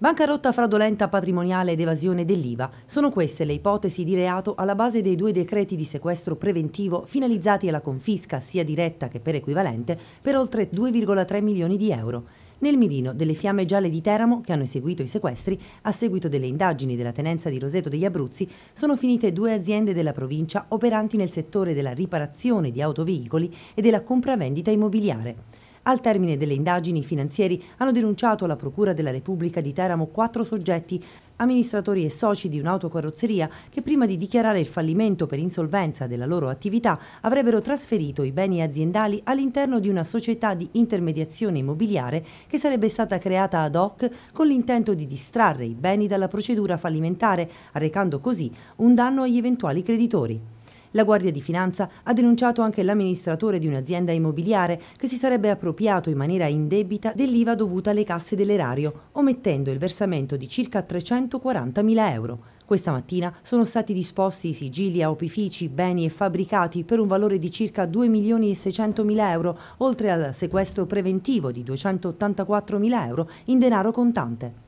Bancarotta fraudolenta patrimoniale ed evasione dell'IVA sono queste le ipotesi di reato alla base dei due decreti di sequestro preventivo finalizzati alla confisca sia diretta che per equivalente per oltre 2,3 milioni di euro. Nel mirino delle fiamme gialle di Teramo, che hanno eseguito i sequestri, a seguito delle indagini della tenenza di Roseto degli Abruzzi, sono finite due aziende della provincia operanti nel settore della riparazione di autoveicoli e della compravendita immobiliare. Al termine delle indagini, i finanzieri hanno denunciato alla Procura della Repubblica di Teramo quattro soggetti, amministratori e soci di un'autocarrozzeria, che prima di dichiarare il fallimento per insolvenza della loro attività avrebbero trasferito i beni aziendali all'interno di una società di intermediazione immobiliare che sarebbe stata creata ad hoc con l'intento di distrarre i beni dalla procedura fallimentare, arrecando così un danno agli eventuali creditori. La Guardia di Finanza ha denunciato anche l'amministratore di un'azienda immobiliare che si sarebbe appropriato in maniera indebita dell'IVA dovuta alle casse dell'erario, omettendo il versamento di circa 340.000 euro. Questa mattina sono stati disposti sigilli a opifici, beni e fabbricati per un valore di circa 2 milioni e 600 euro, oltre al sequestro preventivo di 284.000 euro in denaro contante.